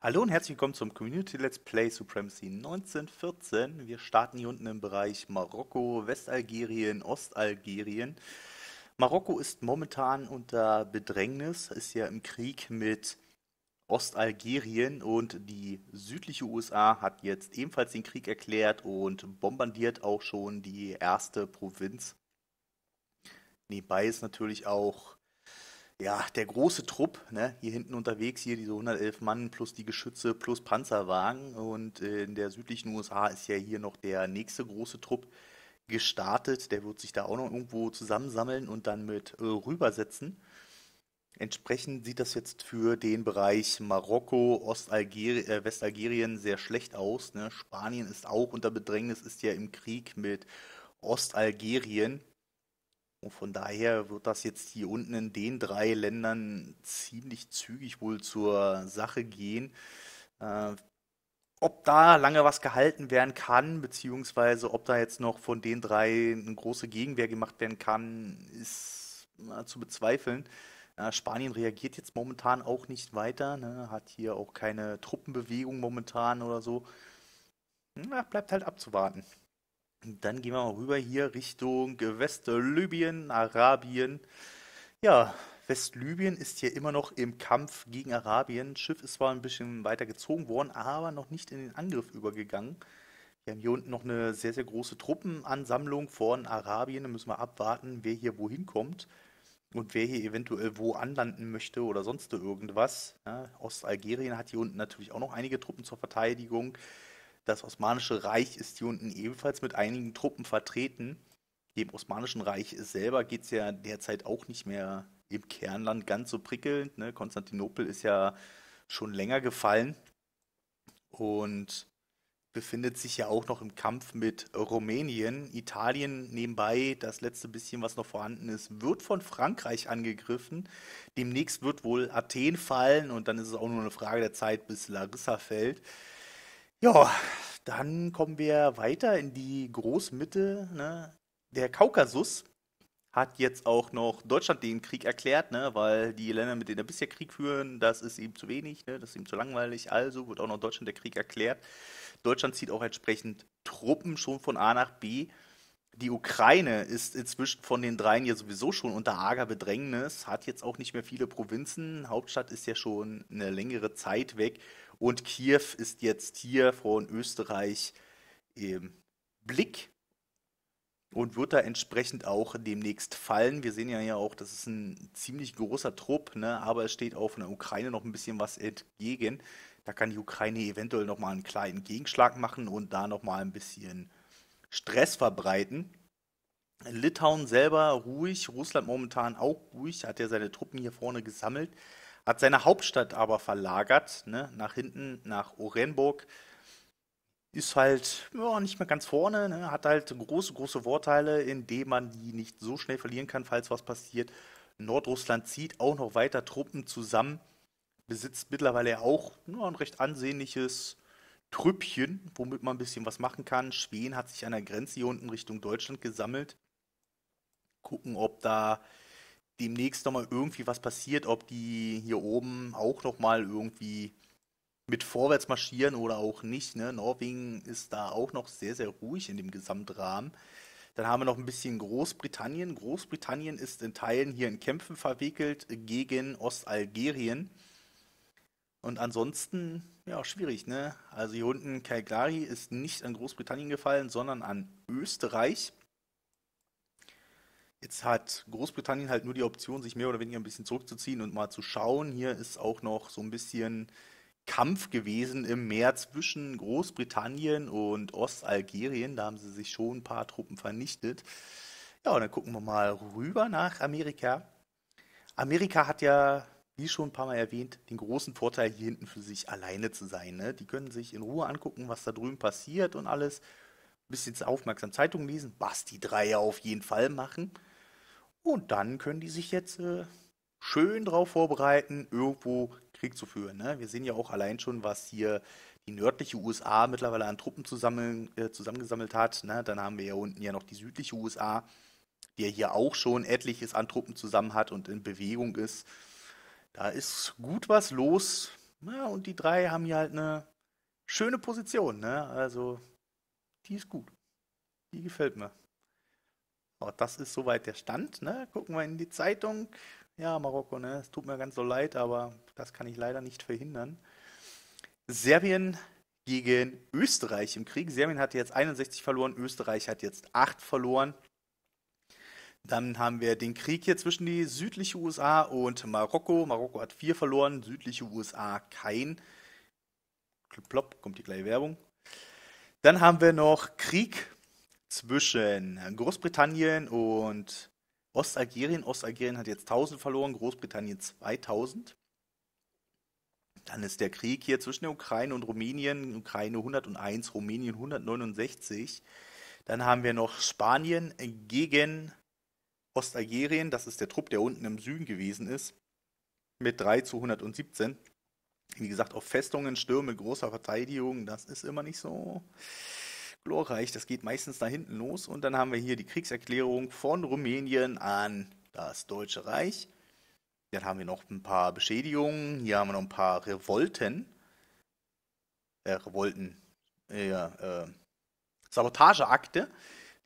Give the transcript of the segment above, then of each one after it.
Hallo und herzlich willkommen zum Community Let's Play Supremacy 1914. Wir starten hier unten im Bereich Marokko, Westalgerien, Ostalgerien. Marokko ist momentan unter Bedrängnis, ist ja im Krieg mit Ostalgerien und die südliche USA hat jetzt ebenfalls den Krieg erklärt und bombardiert auch schon die erste Provinz. Nebenbei ist natürlich auch ja, der große Trupp, ne, hier hinten unterwegs, hier diese 111 Mann plus die Geschütze plus Panzerwagen. Und äh, in der südlichen USA ist ja hier noch der nächste große Trupp gestartet. Der wird sich da auch noch irgendwo zusammensammeln und dann mit äh, rübersetzen. Entsprechend sieht das jetzt für den Bereich Marokko, Ostalgerien, äh, Westalgerien sehr schlecht aus. Ne? Spanien ist auch unter Bedrängnis, ist ja im Krieg mit Ostalgerien. Und von daher wird das jetzt hier unten in den drei Ländern ziemlich zügig wohl zur Sache gehen. Äh, ob da lange was gehalten werden kann, beziehungsweise ob da jetzt noch von den drei eine große Gegenwehr gemacht werden kann, ist äh, zu bezweifeln. Äh, Spanien reagiert jetzt momentan auch nicht weiter, ne? hat hier auch keine Truppenbewegung momentan oder so. Na, bleibt halt abzuwarten. Dann gehen wir mal rüber hier Richtung Westlibyen, Arabien. Ja, Westlibyen ist hier immer noch im Kampf gegen Arabien. Schiff ist zwar ein bisschen weiter gezogen worden, aber noch nicht in den Angriff übergegangen. Wir haben hier unten noch eine sehr, sehr große Truppenansammlung von Arabien. Da müssen wir abwarten, wer hier wohin kommt und wer hier eventuell wo anlanden möchte oder sonst irgendwas. Ja, Ostalgerien hat hier unten natürlich auch noch einige Truppen zur Verteidigung. Das Osmanische Reich ist hier unten ebenfalls mit einigen Truppen vertreten. Dem Osmanischen Reich selber geht es ja derzeit auch nicht mehr im Kernland ganz so prickelnd. Ne? Konstantinopel ist ja schon länger gefallen und befindet sich ja auch noch im Kampf mit Rumänien. Italien nebenbei, das letzte bisschen, was noch vorhanden ist, wird von Frankreich angegriffen. Demnächst wird wohl Athen fallen und dann ist es auch nur eine Frage der Zeit, bis Larissa fällt. Ja, dann kommen wir weiter in die Großmitte. Ne? Der Kaukasus hat jetzt auch noch Deutschland den Krieg erklärt, ne? weil die Länder, mit denen er bisher Krieg führen, das ist ihm zu wenig, ne? das ist ihm zu langweilig. Also wird auch noch Deutschland der Krieg erklärt. Deutschland zieht auch entsprechend Truppen schon von A nach B die Ukraine ist inzwischen von den dreien ja sowieso schon unter arger Bedrängnis, hat jetzt auch nicht mehr viele Provinzen. Hauptstadt ist ja schon eine längere Zeit weg. Und Kiew ist jetzt hier von Österreich im Blick und wird da entsprechend auch demnächst fallen. Wir sehen ja ja auch, das ist ein ziemlich großer Trupp, ne? aber es steht auch von der Ukraine noch ein bisschen was entgegen. Da kann die Ukraine eventuell nochmal einen kleinen Gegenschlag machen und da nochmal ein bisschen Stress verbreiten. Litauen selber ruhig, Russland momentan auch ruhig, hat ja seine Truppen hier vorne gesammelt, hat seine Hauptstadt aber verlagert, ne, nach hinten, nach Orenburg. Ist halt ja, nicht mehr ganz vorne, ne, hat halt große, große Vorteile, indem man die nicht so schnell verlieren kann, falls was passiert. Nordrussland zieht auch noch weiter Truppen zusammen, besitzt mittlerweile auch nur ein recht ansehnliches Trüppchen, womit man ein bisschen was machen kann. Schweden hat sich an der Grenze hier unten Richtung Deutschland gesammelt. Gucken, ob da demnächst nochmal irgendwie was passiert, ob die hier oben auch nochmal irgendwie mit vorwärts marschieren oder auch nicht. Ne? Norwegen ist da auch noch sehr, sehr ruhig in dem Gesamtrahmen. Dann haben wir noch ein bisschen Großbritannien. Großbritannien ist in Teilen hier in Kämpfen verwickelt gegen Ostalgerien. Und ansonsten, ja, auch schwierig, ne? Also hier unten Calgary ist nicht an Großbritannien gefallen, sondern an Österreich. Jetzt hat Großbritannien halt nur die Option, sich mehr oder weniger ein bisschen zurückzuziehen und mal zu schauen. Hier ist auch noch so ein bisschen Kampf gewesen im Meer zwischen Großbritannien und Ostalgerien. Da haben sie sich schon ein paar Truppen vernichtet. Ja, und dann gucken wir mal rüber nach Amerika. Amerika hat ja wie schon ein paar Mal erwähnt, den großen Vorteil hier hinten für sich alleine zu sein. Ne? Die können sich in Ruhe angucken, was da drüben passiert und alles. Ein bisschen aufmerksam Zeitung lesen, was die drei ja auf jeden Fall machen. Und dann können die sich jetzt äh, schön drauf vorbereiten, irgendwo Krieg zu führen. Ne? Wir sehen ja auch allein schon, was hier die nördliche USA mittlerweile an Truppen zusammen, äh, zusammengesammelt hat. Ne? Dann haben wir ja unten ja noch die südliche USA, die ja hier auch schon etliches an Truppen zusammen hat und in Bewegung ist. Da ist gut was los. Ja, und die drei haben hier halt eine schöne Position. Ne? Also, die ist gut. Die gefällt mir. Aber das ist soweit der Stand. Ne? Gucken wir in die Zeitung. Ja, Marokko, ne? es tut mir ganz so leid, aber das kann ich leider nicht verhindern. Serbien gegen Österreich im Krieg. Serbien hat jetzt 61 verloren, Österreich hat jetzt 8 verloren. Dann haben wir den Krieg hier zwischen die südliche USA und Marokko. Marokko hat vier verloren, südliche USA kein. Plopp, kommt die gleiche Werbung. Dann haben wir noch Krieg zwischen Großbritannien und Ostalgerien. Ostalgerien hat jetzt 1000 verloren, Großbritannien 2000. Dann ist der Krieg hier zwischen der Ukraine und Rumänien. Ukraine 101, Rumänien 169. Dann haben wir noch Spanien gegen Ostalgerien, das ist der Trupp, der unten im Süden gewesen ist, mit 3 zu 117. Wie gesagt, auf Festungen, Stürme, großer Verteidigung, das ist immer nicht so glorreich. Das geht meistens da hinten los. Und dann haben wir hier die Kriegserklärung von Rumänien an das Deutsche Reich. Dann haben wir noch ein paar Beschädigungen. Hier haben wir noch ein paar Revolten. Äh, Revolten. Äh, äh, Sabotageakte.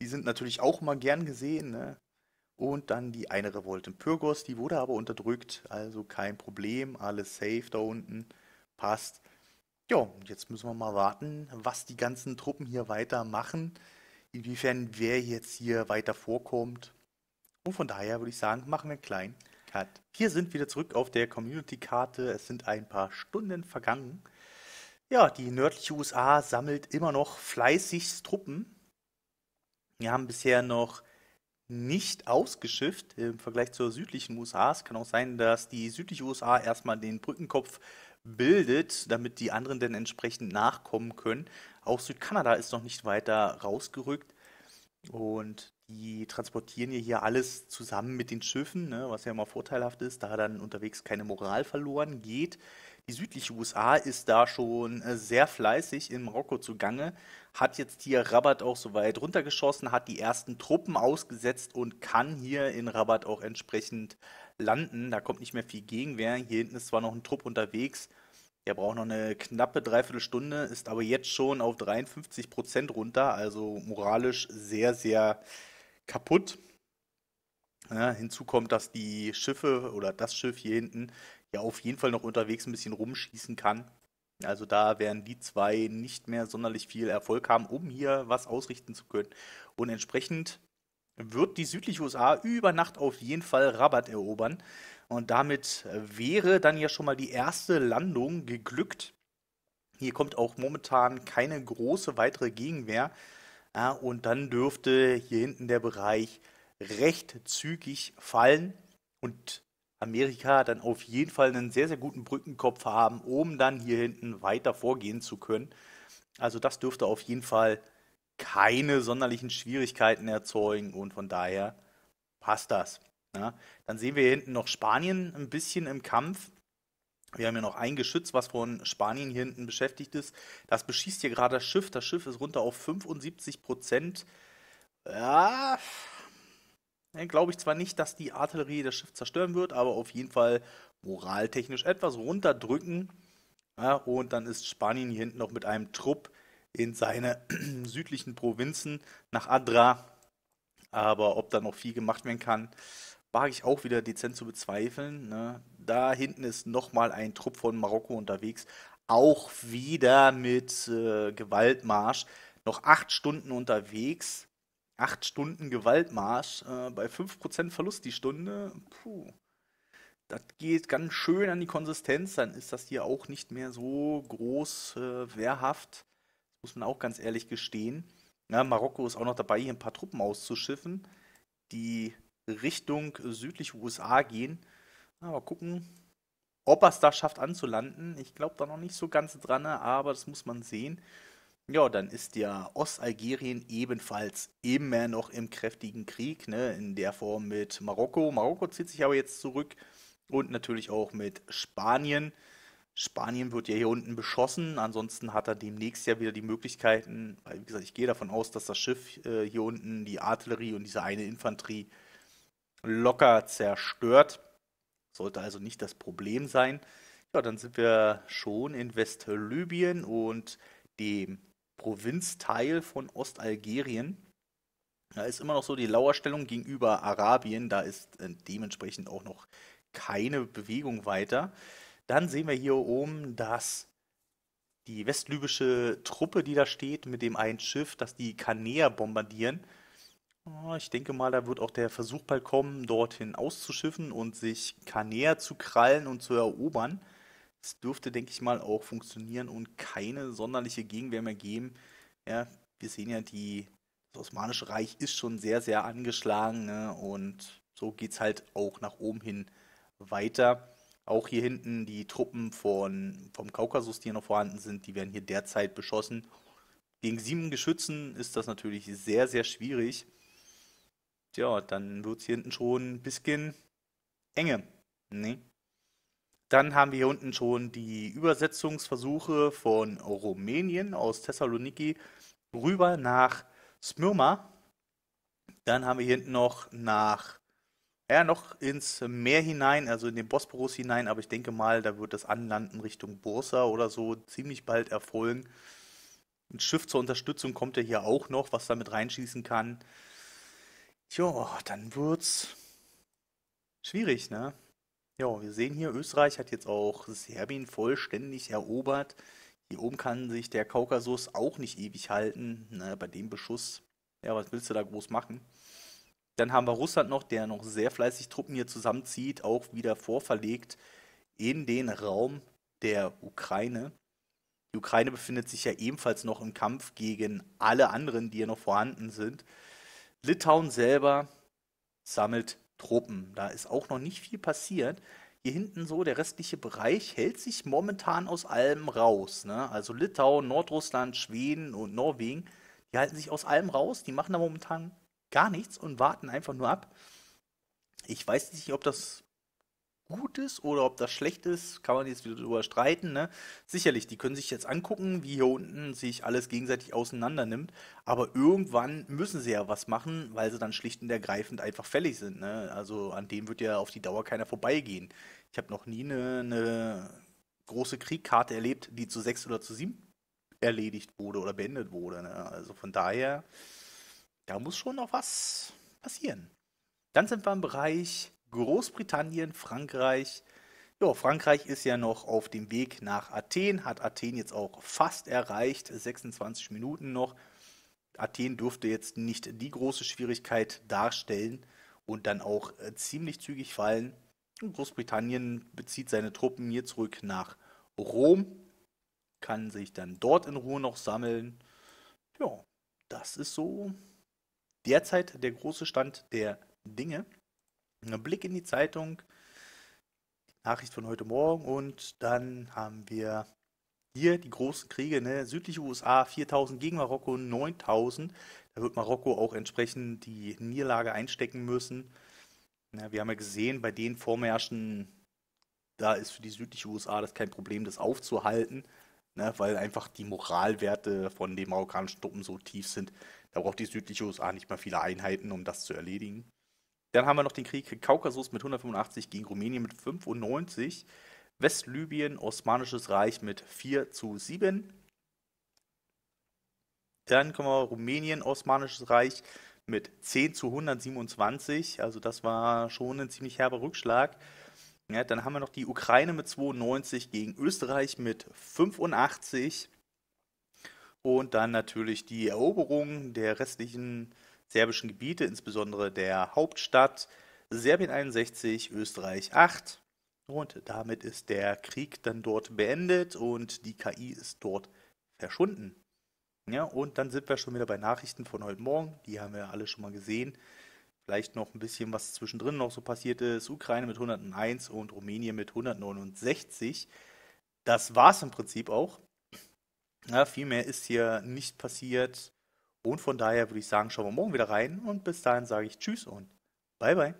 Die sind natürlich auch mal gern gesehen. Ne? Und dann die eine Revolte in Pyrgos, die wurde aber unterdrückt, also kein Problem, alles safe da unten, passt. Ja, jetzt müssen wir mal warten, was die ganzen Truppen hier weiter machen, inwiefern wer jetzt hier weiter vorkommt. Und von daher würde ich sagen, machen wir einen kleinen Cut. Hier sind wieder zurück auf der Community-Karte, es sind ein paar Stunden vergangen. Ja, die nördliche USA sammelt immer noch fleißig Truppen. Wir haben bisher noch nicht ausgeschifft im Vergleich zur südlichen USA. Es kann auch sein, dass die südliche USA erstmal den Brückenkopf bildet, damit die anderen dann entsprechend nachkommen können. Auch Südkanada ist noch nicht weiter rausgerückt und die transportieren ja hier alles zusammen mit den Schiffen, ne, was ja immer vorteilhaft ist, da dann unterwegs keine Moral verloren geht. Die südliche USA ist da schon äh, sehr fleißig in Marokko zugange, hat jetzt hier Rabat auch so weit runtergeschossen, hat die ersten Truppen ausgesetzt und kann hier in Rabat auch entsprechend landen. Da kommt nicht mehr viel Gegenwehr. Hier hinten ist zwar noch ein Trupp unterwegs, der braucht noch eine knappe Dreiviertelstunde, ist aber jetzt schon auf 53 Prozent runter, also moralisch sehr, sehr kaputt. Ja, hinzu kommt, dass die Schiffe oder das Schiff hier hinten ja auf jeden Fall noch unterwegs ein bisschen rumschießen kann. Also da werden die zwei nicht mehr sonderlich viel Erfolg haben, um hier was ausrichten zu können. Und entsprechend wird die südliche USA über Nacht auf jeden Fall Rabatt erobern. Und damit wäre dann ja schon mal die erste Landung geglückt. Hier kommt auch momentan keine große weitere Gegenwehr. und dann dürfte hier hinten der Bereich recht zügig fallen. Und Amerika dann auf jeden Fall einen sehr, sehr guten Brückenkopf haben, um dann hier hinten weiter vorgehen zu können. Also das dürfte auf jeden Fall keine sonderlichen Schwierigkeiten erzeugen und von daher passt das. Ja, ne? dann sehen wir hier hinten noch Spanien ein bisschen im Kampf. Wir haben ja noch ein Geschütz, was von Spanien hier hinten beschäftigt ist. Das beschießt hier gerade das Schiff. Das Schiff ist runter auf 75 Prozent. Ja, Ne, Glaube ich zwar nicht, dass die Artillerie das Schiff zerstören wird, aber auf jeden Fall moraltechnisch etwas runterdrücken. Ja, und dann ist Spanien hier hinten noch mit einem Trupp in seine südlichen Provinzen nach Adra. Aber ob da noch viel gemacht werden kann, wage ich auch wieder dezent zu bezweifeln. Ne? Da hinten ist nochmal ein Trupp von Marokko unterwegs. Auch wieder mit äh, Gewaltmarsch. Noch acht Stunden unterwegs acht Stunden Gewaltmarsch äh, bei 5% Verlust die Stunde, puh, das geht ganz schön an die Konsistenz, dann ist das hier auch nicht mehr so groß äh, wehrhaft. Das muss man auch ganz ehrlich gestehen. Ja, Marokko ist auch noch dabei, hier ein paar Truppen auszuschiffen, die Richtung südlich USA gehen. Aber gucken, ob er es da schafft anzulanden. Ich glaube da noch nicht so ganz dran, aber das muss man sehen. Ja, dann ist ja Ostalgerien ebenfalls immer noch im kräftigen Krieg, ne? in der Form mit Marokko. Marokko zieht sich aber jetzt zurück und natürlich auch mit Spanien. Spanien wird ja hier unten beschossen, ansonsten hat er demnächst ja wieder die Möglichkeiten, weil wie gesagt, ich gehe davon aus, dass das Schiff äh, hier unten die Artillerie und diese eine Infanterie locker zerstört. Sollte also nicht das Problem sein. Ja, dann sind wir schon in Westlibyen und dem Provinzteil von Ostalgerien. Da ist immer noch so die Lauerstellung gegenüber Arabien, da ist äh, dementsprechend auch noch keine Bewegung weiter. Dann sehen wir hier oben, dass die westlibysche Truppe, die da steht, mit dem einen Schiff, dass die Kanäer bombardieren. Ah, ich denke mal, da wird auch der Versuch bald kommen, dorthin auszuschiffen und sich Kanäer zu krallen und zu erobern. Es dürfte, denke ich mal, auch funktionieren und keine sonderliche Gegenwehr mehr geben. Ja, wir sehen ja, die, das Osmanische Reich ist schon sehr, sehr angeschlagen ne? und so geht es halt auch nach oben hin weiter. Auch hier hinten die Truppen von, vom Kaukasus, die hier noch vorhanden sind, die werden hier derzeit beschossen. Gegen sieben Geschützen ist das natürlich sehr, sehr schwierig. Tja, dann wird es hier hinten schon ein bisschen enge. Nee. Dann haben wir hier unten schon die Übersetzungsversuche von Rumänien aus Thessaloniki rüber nach Smyrna. Dann haben wir hier hinten noch nach, ja, noch ins Meer hinein, also in den Bosporus hinein, aber ich denke mal, da wird das Anlanden Richtung Bursa oder so ziemlich bald erfolgen. Ein Schiff zur Unterstützung kommt ja hier auch noch, was damit reinschießen kann. Tja, dann wird's schwierig, ne? Ja, wir sehen hier, Österreich hat jetzt auch Serbien vollständig erobert. Hier oben kann sich der Kaukasus auch nicht ewig halten. Na, ne, bei dem Beschuss, ja, was willst du da groß machen? Dann haben wir Russland noch, der noch sehr fleißig Truppen hier zusammenzieht, auch wieder vorverlegt in den Raum der Ukraine. Die Ukraine befindet sich ja ebenfalls noch im Kampf gegen alle anderen, die hier noch vorhanden sind. Litauen selber sammelt Truppen. Da ist auch noch nicht viel passiert. Hier hinten so, der restliche Bereich hält sich momentan aus allem raus. Ne? Also Litauen, Nordrussland, Schweden und Norwegen, die halten sich aus allem raus. Die machen da momentan gar nichts und warten einfach nur ab. Ich weiß nicht, ob das gut ist oder ob das schlecht ist, kann man jetzt wieder drüber streiten. Ne? Sicherlich, die können sich jetzt angucken, wie hier unten sich alles gegenseitig auseinander nimmt. Aber irgendwann müssen sie ja was machen, weil sie dann schlicht und ergreifend einfach fällig sind. Ne? Also an dem wird ja auf die Dauer keiner vorbeigehen. Ich habe noch nie eine, eine große Kriegkarte erlebt, die zu sechs oder zu sieben erledigt wurde oder beendet wurde. Ne? Also von daher, da muss schon noch was passieren. Dann sind wir im Bereich Großbritannien, Frankreich. Ja, Frankreich ist ja noch auf dem Weg nach Athen, hat Athen jetzt auch fast erreicht, 26 Minuten noch. Athen dürfte jetzt nicht die große Schwierigkeit darstellen und dann auch äh, ziemlich zügig fallen. Großbritannien bezieht seine Truppen hier zurück nach Rom, kann sich dann dort in Ruhe noch sammeln. Ja, das ist so derzeit der große Stand der Dinge einen Blick in die Zeitung, die Nachricht von heute Morgen und dann haben wir hier die großen Kriege, ne? südliche USA 4000 gegen Marokko 9000. Da wird Marokko auch entsprechend die Niederlage einstecken müssen. Ja, wir haben ja gesehen, bei den Vormärschen, da ist für die südliche USA das kein Problem, das aufzuhalten, ne? weil einfach die Moralwerte von den marokkanischen Truppen so tief sind. Da braucht die südliche USA nicht mal viele Einheiten, um das zu erledigen. Dann haben wir noch den Krieg Kaukasus mit 185 gegen Rumänien mit 95. Westlibyen, Osmanisches Reich mit 4 zu 7. Dann kommen wir Rumänien, Osmanisches Reich mit 10 zu 127. Also das war schon ein ziemlich herber Rückschlag. Ja, dann haben wir noch die Ukraine mit 92 gegen Österreich mit 85. Und dann natürlich die Eroberung der restlichen serbischen Gebiete, insbesondere der Hauptstadt, Serbien 61, Österreich 8. Und damit ist der Krieg dann dort beendet und die KI ist dort verschwunden. Ja, und dann sind wir schon wieder bei Nachrichten von heute Morgen. Die haben wir alle schon mal gesehen. Vielleicht noch ein bisschen, was zwischendrin noch so passiert ist. Ukraine mit 101 und Rumänien mit 169. Das war es im Prinzip auch. Ja, viel mehr ist hier nicht passiert. Und von daher würde ich sagen, schauen wir morgen wieder rein und bis dahin sage ich Tschüss und Bye bye.